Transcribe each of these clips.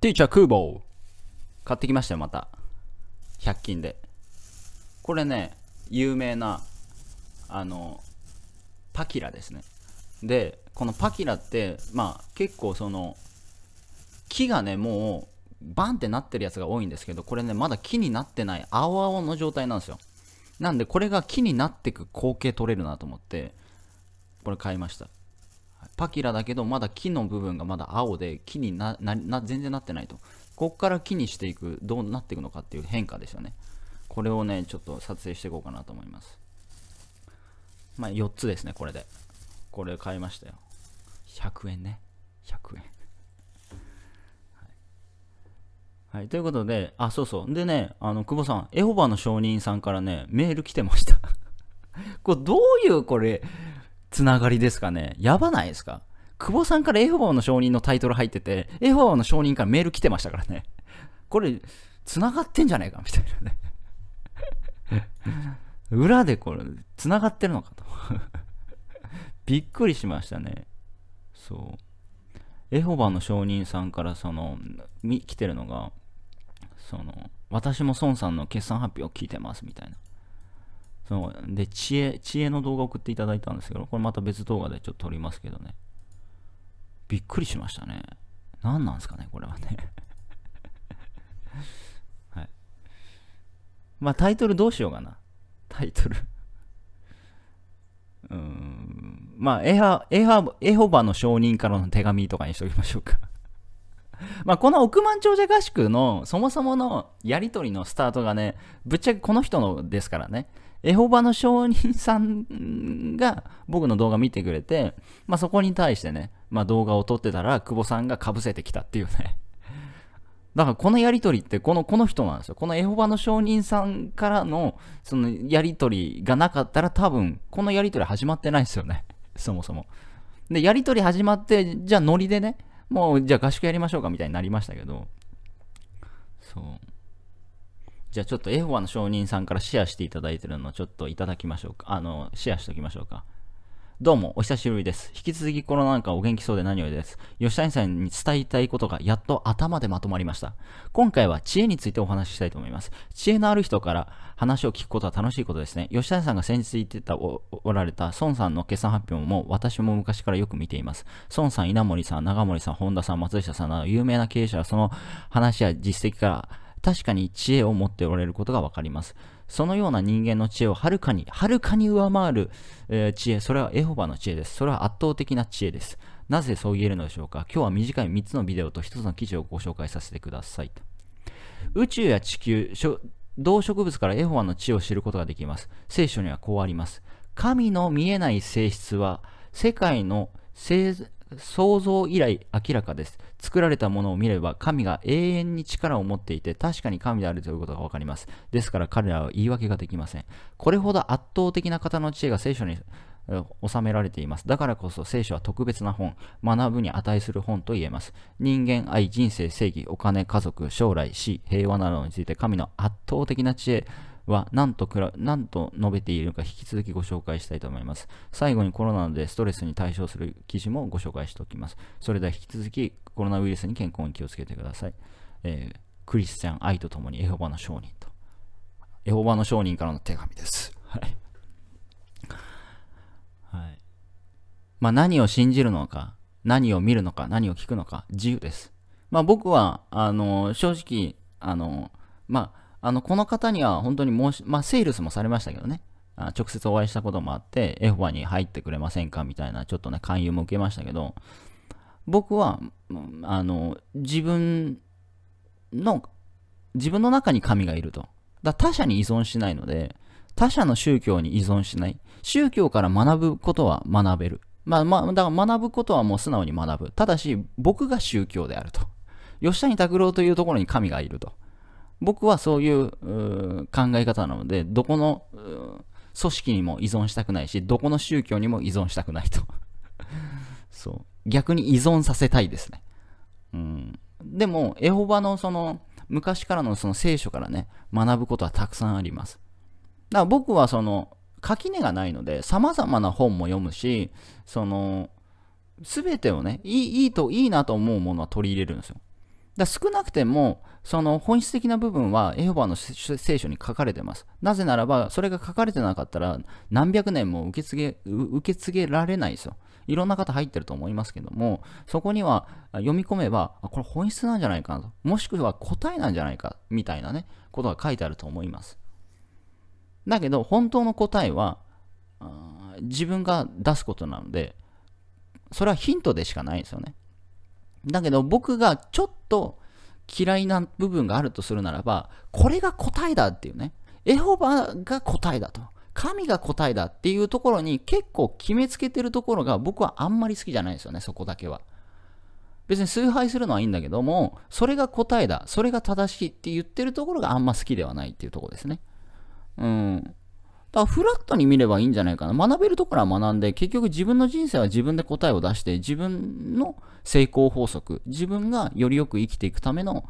ティーチャークーボー買ってきましたよ、また。100均で。これね、有名な、あの、パキラですね。で、このパキラって、まあ結構その、木がね、もう、バンってなってるやつが多いんですけど、これね、まだ木になってない青々の状態なんですよ。なんで、これが木になってく光景撮れるなと思って、これ買いました。パキラだけどまだ木の部分がまだ青で木になな全然なってないとここから木にしていくどうなっていくのかっていう変化ですよねこれをねちょっと撮影していこうかなと思いますまあ4つですねこれでこれ買いましたよ100円ね100円はい、はい、ということで、あ、そうそう。でね、あの、久保さん、エホバの証人さんからね、メール来てました これ、どういう、これ、つながりですかね。やばないですか久保さんから F4 の承認のタイトル入ってて、F4 の承認からメール来てましたからね。これ、繋がってんじゃねえかみたいなね。裏でこれ、繋がってるのかとびっくりしましたね。そう。エホバの証人さんからその、来てるのが、その、私も孫さんの決算発表を聞いてますみたいな。そう。で、知恵、知恵の動画送っていただいたんですけど、これまた別動画でちょっと撮りますけどね。びっくりしましたね。何なんですかね、これはね はい。まあ、タイトルどうしようかな。タイトル うーん。まあ、エハ、エハ、エホバの証人からの手紙とかにしときましょうか まあ、この億万長者合宿のそもそものやりとりのスタートがね、ぶっちゃけこの人のですからね。エホバの証人さんが僕の動画見てくれて、まあ、そこに対してね、まあ、動画を撮ってたら、久保さんが被せてきたっていうね。だからこのやりとりってこの、この人なんですよ。このエホバの証人さんからの、そのやり取りがなかったら多分、このやり取り始まってないですよね。そもそも。で、やり取り始まって、じゃあノリでね、もうじゃあ合宿やりましょうかみたいになりましたけど、そう。じゃあちょっとエホワの証人さんからシェアしていただいてるのをちょっといただきましょうか。あの、シェアしておきましょうか。どうも、お久しぶりです。引き続きコロナなんかお元気そうで何よりです。吉谷さんに伝えたいことがやっと頭でまとまりました。今回は知恵についてお話ししたいと思います。知恵のある人から話を聞くことは楽しいことですね。吉谷さんが先日言ってたおられた孫さんの決算発表も私も昔からよく見ています。孫さん、稲森さん、長森さん、本田さん、松下さんなど有名な経営者はその話や実績から確かに知恵を持っておられることがわかります。そのような人間の知恵をはるかに、はるかに上回る、えー、知恵、それはエホバの知恵です。それは圧倒的な知恵です。なぜそう言えるのでしょうか今日は短い3つのビデオと1つの記事をご紹介させてください。宇宙や地球、動植物からエホバの知恵を知ることができます。聖書にはこうあります。神の見えない性質は世界の生創造以来明らかです。作られたものを見れば、神が永遠に力を持っていて、確かに神であるということがわかります。ですから彼らは言い訳ができません。これほど圧倒的な方の知恵が聖書に収められています。だからこそ聖書は特別な本、学ぶに値する本と言えます。人間愛、人生、正義、お金、家族、将来、死、平和などについて神の圧倒的な知恵は何とくら何と述べているのか引き続きご紹介したいと思います。最後にコロナでストレスに対処する記事もご紹介しておきます。それでは引き続きコロナウイルスに健康に気をつけてください。えー、クリスチャン愛とともにエホバの商人と。エホバの商人からの手紙です。はい。はい。まあ何を信じるのか、何を見るのか、何を聞くのか、自由です。まあ僕は、あの、正直、あの、まあ、あの、この方には本当に申し、まあ、セールスもされましたけどね。あ直接お会いしたこともあって、エホバに入ってくれませんかみたいな、ちょっとね、勧誘も受けましたけど、僕は、あの、自分の、自分の中に神がいると。だ他者に依存しないので、他者の宗教に依存しない。宗教から学ぶことは学べる。まあ、まあ、だから学ぶことはもう素直に学ぶ。ただし、僕が宗教であると。吉谷拓郎というところに神がいると。僕はそういう考え方なので、どこの組織にも依存したくないし、どこの宗教にも依存したくないと そう。逆に依存させたいですね。うん。でも、エホバのその、昔からのその聖書からね、学ぶことはたくさんあります。だから僕はその、垣根がないので、様々な本も読むし、その、すべてをねいい、いいと、いいなと思うものは取り入れるんですよ。だ少なくても、その本質的な部分はエホバの聖書に書かれてます。なぜならば、それが書かれてなかったら、何百年も受け継げ、受け継げられないですよ。いろんな方入ってると思いますけども、そこには読み込めば、これ本質なんじゃないかなと、もしくは答えなんじゃないか、みたいなね、ことが書いてあると思います。だけど、本当の答えは、自分が出すことなので、それはヒントでしかないんですよね。だけど僕がちょっと嫌いな部分があるとするならば、これが答えだっていうね。エホバが答えだと。神が答えだっていうところに結構決めつけてるところが僕はあんまり好きじゃないですよね、そこだけは。別に崇拝するのはいいんだけども、それが答えだ、それが正しいって言ってるところがあんま好きではないっていうところですね。うん。だからフラットに見ればいいんじゃないかな。学べるところは学んで、結局自分の人生は自分で答えを出して、自分の成功法則、自分がよりよく生きていくための、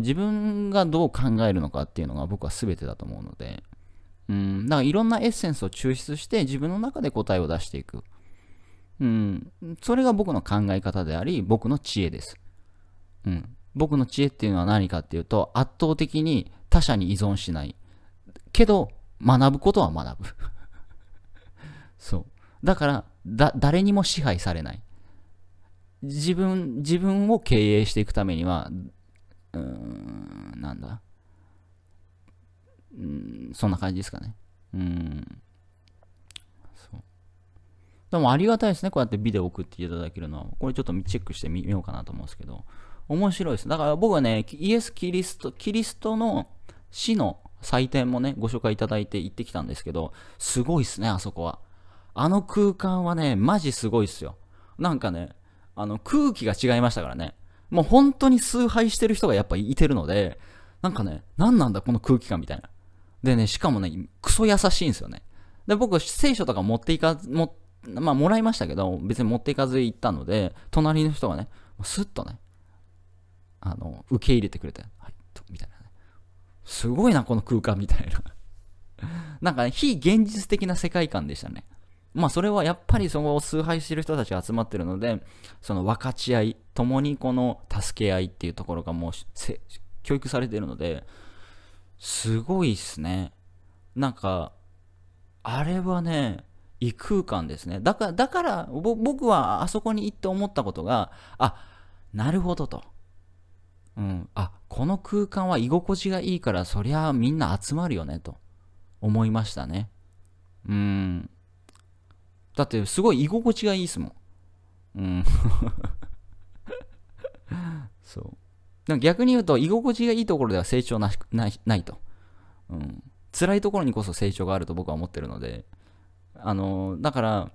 自分がどう考えるのかっていうのが僕は全てだと思うので、うん、だからいろんなエッセンスを抽出して自分の中で答えを出していく。うん、それが僕の考え方であり、僕の知恵です。うん、僕の知恵っていうのは何かっていうと、圧倒的に他者に依存しない。けど、学ぶことは学ぶ そう。だから、だ、誰にも支配されない。自分、自分を経営していくためには、うーん、なんだ。うん、そんな感じですかね。うん。そう。でもありがたいですね。こうやってビデオ送っていただけるのは。これちょっとチェックしてみようかなと思うんですけど。面白いです。だから僕はね、イエス・キリスト、キリストの死の祭典もね、ご紹介いただいて行ってきたんですけど、すごいっすね、あそこは。あの空間はね、マジすごいっすよ。なんかね、あの空気が違いましたからね。もう本当に崇拝してる人がやっぱいてるので、なんかね、何なんだこの空気感みたいな。でね、しかもね、クソ優しいんですよね。で、僕、聖書とか持っていか、も、まあ、もらいましたけど、別に持っていかず行ったので、隣の人がね、スッとね、あの、受け入れてくれて、はい、すごいな、この空間みたいな なんか、ね、非現実的な世界観でしたね。まあそれはやっぱりその崇拝してる人たちが集まってるので、その分かち合い、共にこの助け合いっていうところがもう教育されてるので、すごいっすね。なんか、あれはね、異空間ですね。だから、だから僕はあそこに行って思ったことが、あ、なるほどと。うん、あこの空間は居心地がいいからそりゃみんな集まるよねと思いましたねうんだってすごい居心地がいいですもんうん そう逆に言うと居心地がいいところでは成長なないないと、うん、辛いところにこそ成長があると僕は思ってるのであのだから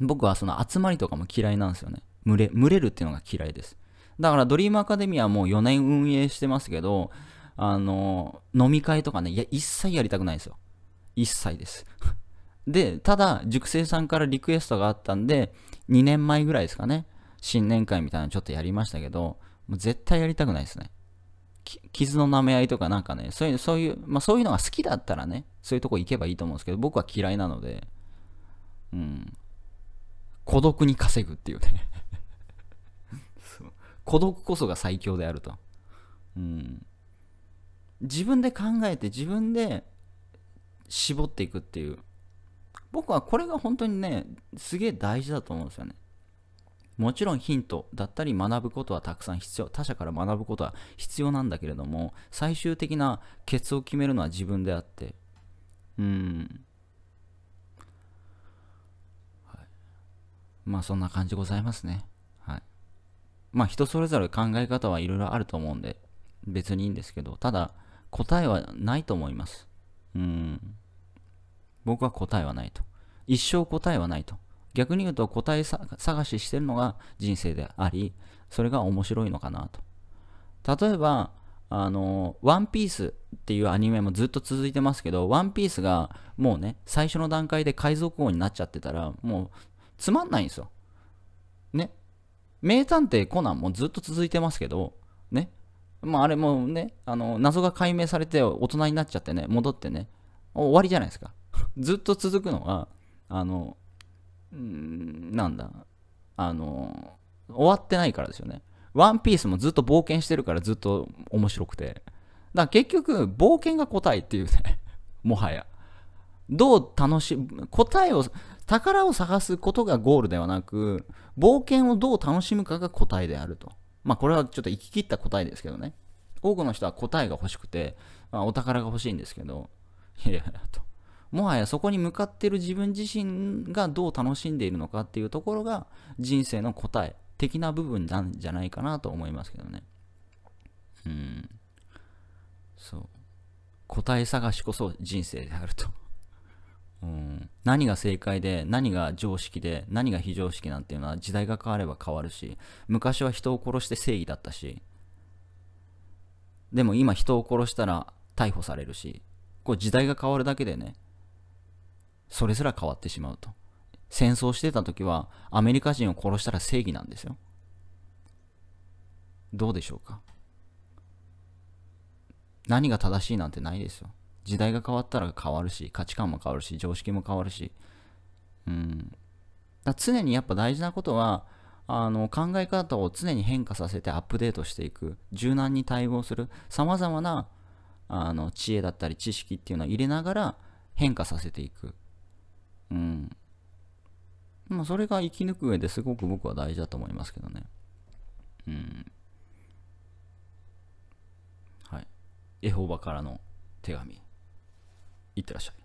僕はその集まりとかも嫌いなんですよね群れ群れるっていうのが嫌いですだからドリームアカデミアもう4年運営してますけど、あの、飲み会とかね、いや、一切やりたくないですよ。一切です。で、ただ、熟成さんからリクエストがあったんで、2年前ぐらいですかね、新年会みたいなのちょっとやりましたけど、もう絶対やりたくないですね。傷の舐め合いとかなんかね、そういう、そういう、まあそういうのが好きだったらね、そういうとこ行けばいいと思うんですけど、僕は嫌いなので、うん。孤独に稼ぐっていうね孤独こそが最強であると。うん、自分で考えて自分で絞っていくっていう僕はこれが本当にねすげえ大事だと思うんですよねもちろんヒントだったり学ぶことはたくさん必要他者から学ぶことは必要なんだけれども最終的なケツを決めるのは自分であってうんまあそんな感じございますね。まあ人それぞれ考え方はいろいろあると思うんで、別にいいんですけど、ただ答えはないと思います。うん。僕は答えはないと。一生答えはないと。逆に言うと答え探ししてるのが人生であり、それが面白いのかなと。例えば、あの、ワンピースっていうアニメもずっと続いてますけど、ワンピースがもうね、最初の段階で海賊王になっちゃってたら、もうつまんないんですよ。ね。名探偵コナンもずっと続いてますけど、ね。まああれもね、あの、謎が解明されて大人になっちゃってね、戻ってね、終わりじゃないですか。ずっと続くのは、あの、んなんだ、あの、終わってないからですよね。ワンピースもずっと冒険してるからずっと面白くて。だから結局、冒険が答えっていうね、もはや。どう楽し、む、答えを、宝を探すことがゴールではなく、冒険をどう楽しむかが答えであると。まあ、これはちょっと行き切った答えですけどね。多くの人は答えが欲しくて、まあ、お宝が欲しいんですけど、いやいやと。もはやそこに向かってる自分自身がどう楽しんでいるのかっていうところが人生の答え的な部分なんじゃないかなと思いますけどね。うん。そう。答え探しこそ人生であると。何が正解で何が常識で何が非常識なんていうのは時代が変われば変わるし昔は人を殺して正義だったしでも今人を殺したら逮捕されるしこう時代が変わるだけでねそれすら変わってしまうと戦争してた時はアメリカ人を殺したら正義なんですよどうでしょうか何が正しいなんてないですよ時代が変わったら変わるし、価値観も変わるし、常識も変わるし、うん。だ常にやっぱ大事なことは、あの考え方を常に変化させてアップデートしていく柔軟に対応するさまざまなあの知恵だったり知識っていうのを入れながら変化させていくうんまあそれが生き抜く上ですごく僕は大事だと思いますけどねうんはいエホバからの手紙いってらっしゃい。